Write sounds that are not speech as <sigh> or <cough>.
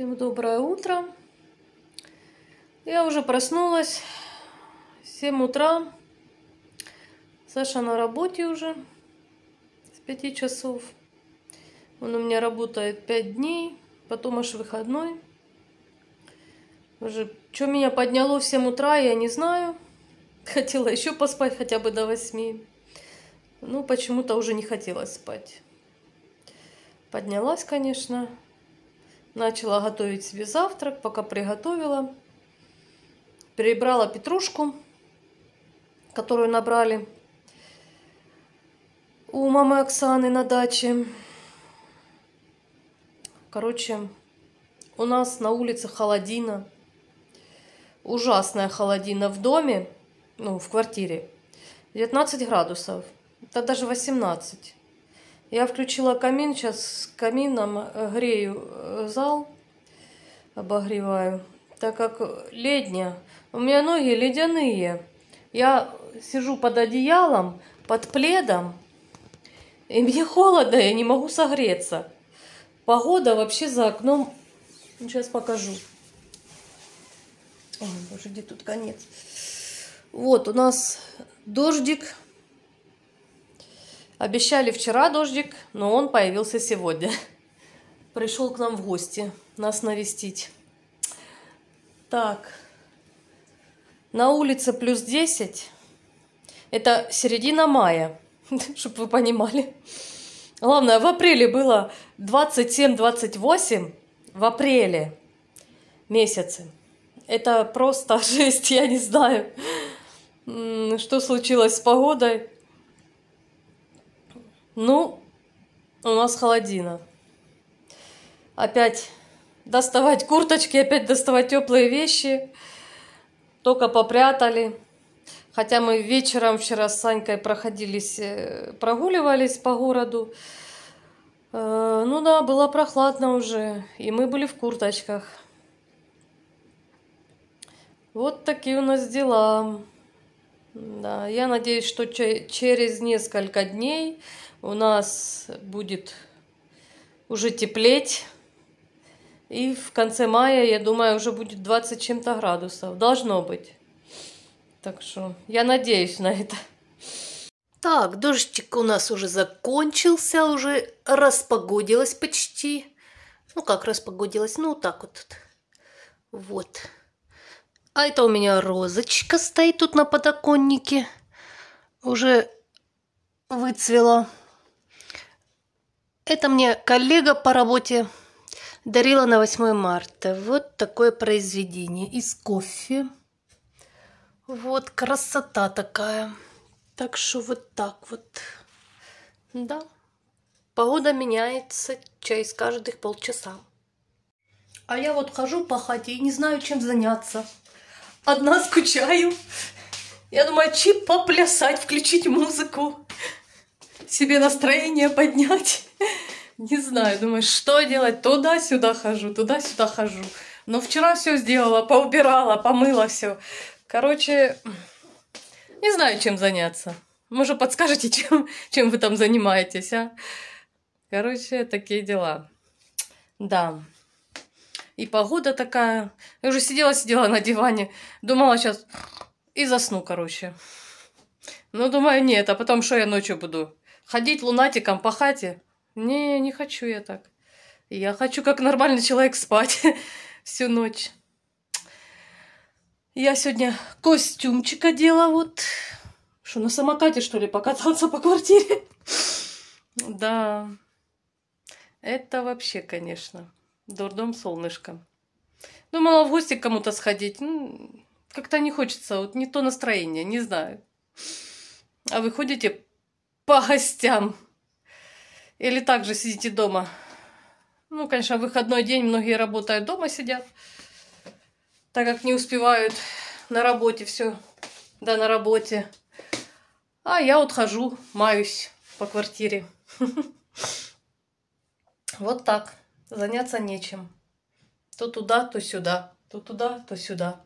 Всем доброе утро. Я уже проснулась. 7 утра. Саша на работе уже с 5 часов. Он у меня работает 5 дней, потом аж выходной. Уже, что меня подняло в 7 утра, я не знаю. <laughs> Хотела еще поспать хотя бы до 8. Ну, почему-то уже не хотелось спать. Поднялась, конечно. Начала готовить себе завтрак, пока приготовила. Перебрала петрушку, которую набрали у мамы Оксаны на даче. Короче, у нас на улице холодина. Ужасная холодина в доме, ну, в квартире. 19 градусов. Да даже 18. Я включила камин, сейчас с камином грею зал, обогреваю, так как ледня. У меня ноги ледяные. Я сижу под одеялом, под пледом, и мне холодно, я не могу согреться. Погода вообще за окном. Сейчас ну, покажу. Ой, боже, где тут конец? Вот у нас дождик. Обещали вчера дождик, но он появился сегодня. Пришел к нам в гости нас навестить. Так, на улице плюс 10. Это середина мая, <laughs> чтобы вы понимали. Главное, в апреле было 27-28, в апреле месяце. Это просто <laughs> жесть, я не знаю, что случилось с погодой. Ну, у нас холодина. Опять доставать курточки, опять доставать теплые вещи. Только попрятали. Хотя мы вечером вчера с Санькой проходились, э, прогуливались по городу. Э, ну да, было прохладно уже, и мы были в курточках. Вот такие у нас дела. Да, я надеюсь, что через несколько дней у нас будет уже теплеть. И в конце мая, я думаю, уже будет 20 чем-то градусов. Должно быть. Так что я надеюсь на это. Так, дождик у нас уже закончился, уже распогодилось почти. Ну как распогодилось, ну так вот. Вот. А это у меня розочка стоит тут на подоконнике. Уже выцвела. Это мне коллега по работе дарила на 8 марта. Вот такое произведение из кофе. Вот красота такая. Так что вот так вот. Да. Погода меняется через каждых полчаса. А я вот хожу по хате и не знаю, чем заняться. Одна скучаю. Я думаю, чип поплясать, включить музыку себе настроение поднять. <laughs> Не знаю, думаю, что делать? Туда-сюда хожу, туда-сюда хожу. Но вчера все сделала, поубирала, помыла все. Короче, не знаю, чем заняться. Может, подскажете, <laughs> чем, чем вы там занимаетесь, а? Короче, такие дела. Да. И погода такая. Я уже сидела-сидела на диване. Думала сейчас и засну, короче. Ну, думаю, нет. А потом что я ночью буду? Ходить лунатиком по хате? Не, не хочу я так. Я хочу, как нормальный человек, спать <laughs> всю ночь. Я сегодня костюмчик одела вот. Что, на самокате, что ли, покататься по квартире? <laughs> да. Это вообще, конечно, дурдом солнышко. Думала в гости к кому-то сходить. Ну, как-то не хочется, вот не то настроение, не знаю. А вы ходите по гостям. Или также сидите дома. Ну, конечно, выходной день, многие работают дома, сидят. Так как не успевают на работе все. Да, на работе. А я вот хожу, маюсь по квартире. <laughs> Вот так. Заняться нечем. То туда, то сюда. То туда, то сюда.